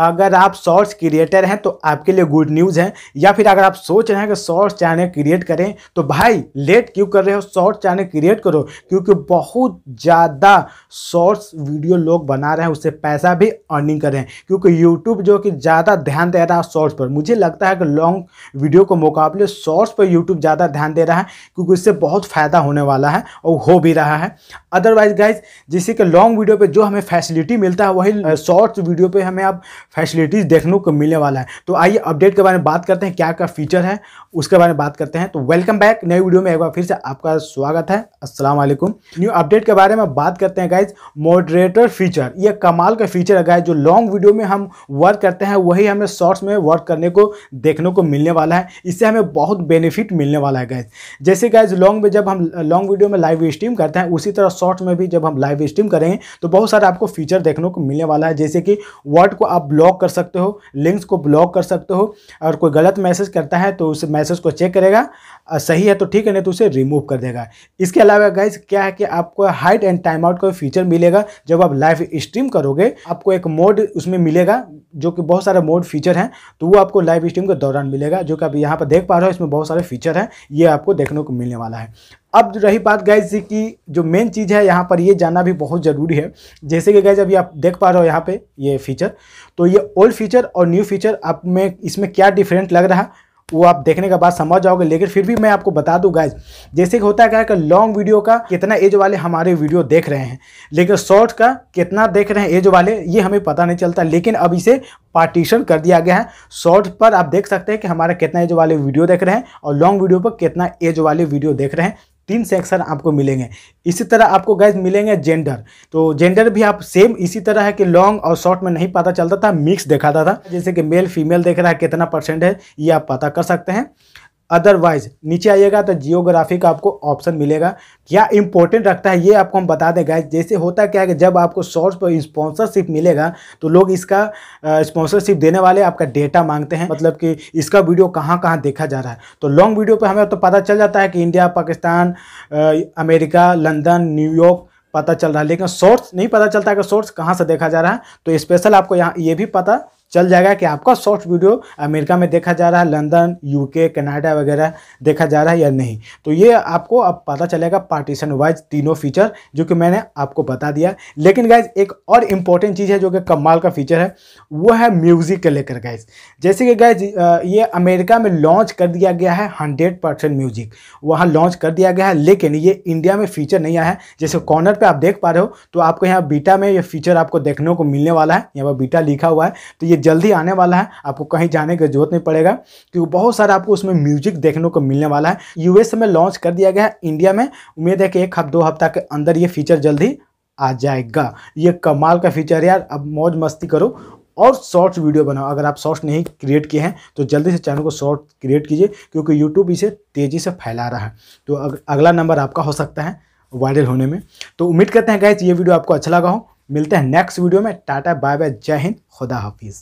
अगर आप shorts creator हैं तो आपके लिए गुड न्यूज़ है या फिर अगर आप सोच रहे हैं कि शॉर्ट्स चैनल क्रिएट करें तो भाई लेट क्यों कर रहे हो शॉर्ट्स चैनल क्रिएट करो क्योंकि बहुत ज़्यादा शॉर्ट्स वीडियो लोग बना रहे हैं उससे पैसा भी अर्निंग कर रहे हैं क्योंकि यूट्यूब जो कि ज़्यादा ध्यान दे रहा है शॉर्ट्स पर मुझे लगता है कि लॉन्ग वीडियो के मुकाबले शॉर्ट्स पर यूट्यूब ज़्यादा ध्यान दे रहा है क्योंकि इससे बहुत फ़ायदा होने वाला है और हो भी रहा है अदरवाइज गाइज जैसे कि लॉन्ग वीडियो पर जो हमें फैसिलिटी मिलता है वही शॉर्ट्स वीडियो पर हमें अब फैसिलिटीज़ देखने को मिलने वाला है तो आइए अपडेट के बारे में बात करते हैं क्या क्या फीचर है उसके बारे में बात करते हैं तो वेलकम बैक नई वीडियो में एक बार फिर से आपका स्वागत है अस्सलाम वालेकुम न्यू अपडेट के बारे में बात करते हैं गाइज मॉडरेटर फीचर ये कमाल का फीचर है गाइज जो लॉन्ग वीडियो में हम वर्क करते हैं वही हमें शॉर्ट्स में वर्क करने को देखने को मिलने वाला है इससे हमें बहुत बेनिफिट मिलने वाला है गाइज जैसे गाइज लॉन्ग में जब हम लॉन्ग वीडियो में लाइव स्ट्रीम करते हैं उसी तरह शॉर्ट्स में भी जब हम लाइव स्ट्रीम करेंगे तो बहुत सारे आपको फीचर देखने को मिलने वाला है जैसे कि वर्ड को आप ब्लॉक कर सकते हो लिंक्स को ब्लॉक कर सकते हो अगर कोई गलत मैसेज करता है तो उस मैसेज को चेक करेगा सही है तो ठीक है नहीं तो उसे रिमूव कर देगा इसके अलावा गाइज क्या है कि आपको हाइट एंड टाइम आउट का फीचर मिलेगा जब आप लाइव स्ट्रीम करोगे आपको एक मोड उसमें मिलेगा जो कि बहुत सारे मोड फीचर हैं तो वो आपको लाइव स्ट्रीम के दौरान मिलेगा जो कि आप यहाँ पर देख पा रहे हो इसमें बहुत सारे फीचर हैं ये आपको देखने को मिलने वाला है अब रही बात गैस की जो मेन चीज़ है यहाँ पर ये जानना भी बहुत ज़रूरी है जैसे कि गैस अभी आप देख पा रहे हो यहाँ पे ये फीचर तो ये ओल्ड फीचर और न्यू फीचर आप में इसमें क्या डिफरेंट लग रहा है वो आप देखने के बाद समझ जाओगे लेकिन फिर भी मैं आपको बता दूँ गाइज जैसे कि होता है क्या कि लॉन्ग वीडियो का कितना एज वाले हमारे वीडियो देख रहे हैं लेकिन शॉर्ट का कितना देख रहे हैं एज वाले ये हमें पता नहीं चलता लेकिन अब इसे पार्टीशन कर दिया गया है शॉर्ट पर आप देख सकते हैं कि हमारा कितना एज वाले वीडियो देख रहे हैं और लॉन्ग वीडियो पर कितना एज वाले वीडियो देख रहे हैं तीन सेक्शन आपको मिलेंगे इसी तरह आपको गैस मिलेंगे जेंडर तो जेंडर भी आप सेम इसी तरह है कि लॉन्ग और शॉर्ट में नहीं पता चलता था मिक्स दिखाता था जैसे कि मेल फीमेल देख रहा है कितना परसेंट है ये आप पता कर सकते हैं अदरवाइज नीचे आइएगा तो जियोग्राफी का आपको ऑप्शन मिलेगा क्या इंपॉर्टेंट रखता है ये आपको हम बता दें गाइज जैसे होता क्या है कि जब आपको सोर्स पर स्पॉन्सरशिप मिलेगा तो लोग इसका स्पॉन्सरशिप देने वाले आपका डेटा मांगते हैं मतलब कि इसका वीडियो कहाँ कहाँ देखा जा रहा है तो लॉन्ग वीडियो पर हमें तो पता चल जाता है कि India Pakistan America London New York पता चल रहा है लेकिन सोर्स नहीं पता चलता है कि सोर्स कहाँ से देखा जा रहा है तो स्पेशल आपको यहाँ ये भी पता चल जाएगा कि आपका शॉर्ट वीडियो अमेरिका में देखा जा रहा है लंदन यूके कनाडा वगैरह देखा जा रहा है या नहीं तो ये आपको अब पता चलेगा पार्टीशन वाइज तीनों फीचर जो कि मैंने आपको बता दिया लेकिन गाइज एक और इम्पॉर्टेंट चीज़ है जो कि कमाल का फीचर है वो है म्यूज़िक के लेकर गाइज जैसे कि गाइज ये अमेरिका में लॉन्च कर दिया गया है हंड्रेड परसेंट म्यूजिक वहाँ लॉन्च कर दिया गया है लेकिन ये इंडिया में फीचर नहीं आया है जैसे कॉर्नर पर आप देख पा रहे हो तो आपको यहाँ बीटा में ये फीचर आपको देखने को मिलने वाला है यहाँ पर बीटा लिखा हुआ है तो ये जल्दी आने वाला है आपको कहीं जाने की जरूरत नहीं पड़ेगा क्योंकि बहुत सारा आपको उसमें म्यूजिक देखने को मिलने वाला है यूएस में लॉन्च कर दिया गया है इंडिया में उम्मीद है कि एक हफ्ते दो हफ्ता के अंदर ये फीचर जल्दी आ जाएगा ये कमाल का फीचर यार अब मौज मस्ती करो और शॉर्ट्स वीडियो बनाओ अगर आप शॉर्ट्स नहीं क्रिएट किए हैं तो जल्दी से चैनल को शॉर्ट क्रिएट कीजिए क्योंकि यूट्यूब इसे तेज़ी से फैला रहा है तो अग, अगला नंबर आपका हो सकता है वायरल होने में तो उम्मीद करते हैं गैस ये वीडियो आपको अच्छा लगा हो मिलते हैं नेक्स्ट वीडियो में टाटा बाय बाय जय हिंद खुदा हाफिज़